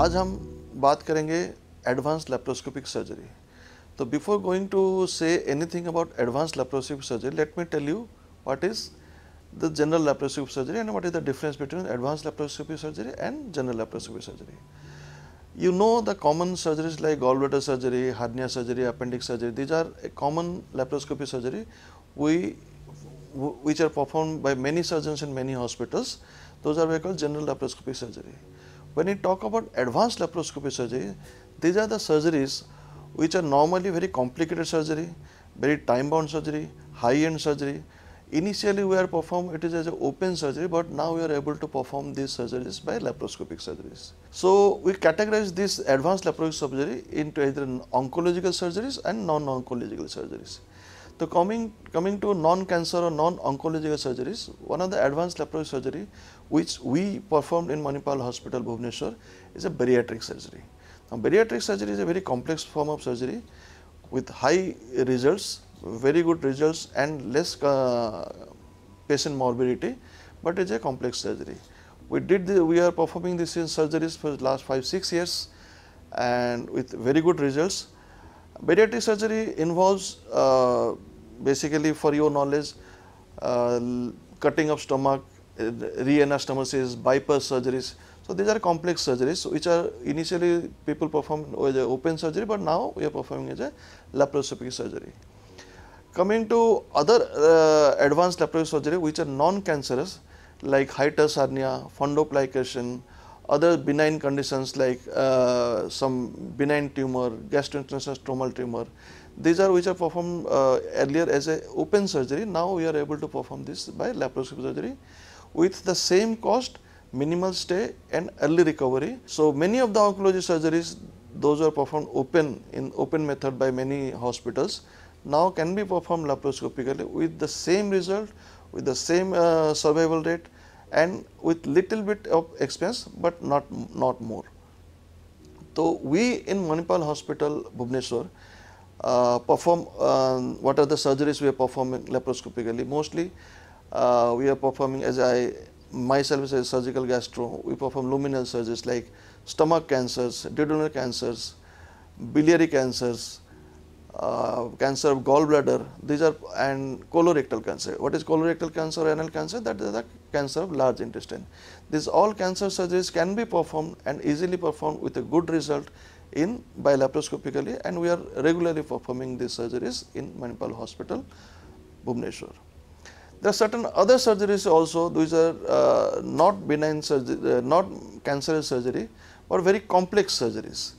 आज हम बात करेंगे एडवांस लेप्रोस्कोपिक सर्जरी तो before going to say anything about advance laparoscopic surgery let me tell you what is the general laparoscope surgery and what is the difference between advance laparoscopic surgery and general laparoscopic surgery you know the common surgeries like gallbladder surgery hernia surgery appendix surgery these are a common laparoscopic surgery we which are perform by many surgeons in many hospitals those are way general laparoscopic surgery When you talk about advanced laparoscopy surgery, these are the surgeries which are normally very complicated surgery, very time bound surgery, high end surgery. Initially we are performed it is as an open surgery but now we are able to perform these surgeries by laparoscopic surgeries. So we categorize this advanced laparoscopic surgery into either oncological surgeries and non-oncological surgeries. So, coming, coming to non-cancer or non-oncological surgeries, one of the advanced laparoscopic surgery which we performed in Manipal Hospital, Bhubaneswar is a bariatric surgery. Now, bariatric surgery is a very complex form of surgery with high results, very good results and less uh, patient morbidity, but it is a complex surgery. We did the, we are performing this in surgeries for the last 5-6 years and with very good results. Bariatric surgery involves uh, basically for your knowledge, uh, cutting of stomach, uh, reanastomosis, bypass surgeries. So these are complex surgeries which are initially people perform as an open surgery but now we are performing as a laparoscopic surgery. Coming to other uh, advanced laparoscopic surgery which are non-cancerous like hiatus hernia, fundoplication, other benign conditions like uh, some benign tumor, gastrointestinal stromal tumor. These are which are performed uh, earlier as a open surgery. Now we are able to perform this by laparoscopic surgery with the same cost, minimal stay and early recovery. So many of the oncology surgeries, those are performed open in open method by many hospitals, now can be performed laparoscopically with the same result, with the same uh, survival rate, and with little bit of expense but not, not more. So, we in Manipal hospital Bhubaneswar uh, perform uh, what are the surgeries we are performing laparoscopically mostly uh, we are performing as I myself as a surgical gastro we perform luminal surgeries like stomach cancers, duodenal cancers, biliary cancers, uh, cancer of gallbladder, these are and colorectal cancer. What is colorectal cancer, anal cancer? That is the cancer of large intestine. These all cancer surgeries can be performed and easily performed with a good result in by laparoscopically and we are regularly performing these surgeries in Manipal hospital, Bhubaneswar. There are certain other surgeries also, these are uh, not benign surgery, uh, not cancerous surgery, but very complex surgeries.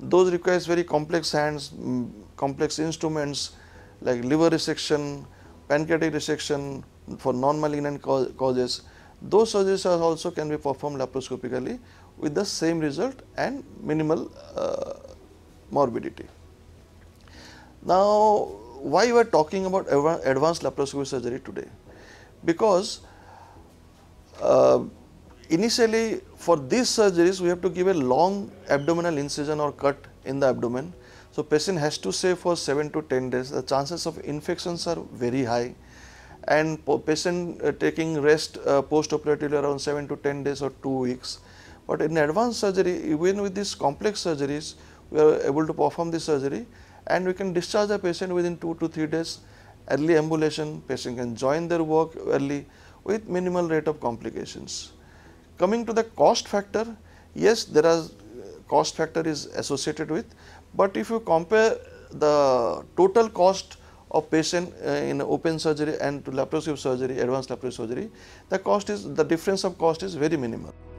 Those requires very complex hands, complex instruments like liver resection, pancreatic resection for non-malignant causes. Those surgeries are also can be performed laparoscopically with the same result and minimal uh, morbidity. Now, why we are talking about advanced laparoscopic surgery today? Because uh, initially for these surgeries we have to give a long abdominal incision or cut in the abdomen so, patient has to stay for 7 to 10 days. The chances of infections are very high and patient uh, taking rest uh, post-operatively around 7 to 10 days or 2 weeks. But in advanced surgery, even with these complex surgeries, we are able to perform the surgery and we can discharge the patient within 2 to 3 days. Early ambulation, patient can join their work early with minimal rate of complications. Coming to the cost factor, yes, there are uh, cost factor is associated with, but if you compare the total cost of patient uh, in open surgery and to laparoscopic surgery, advanced laparoscopic surgery, the cost is the difference of cost is very minimal.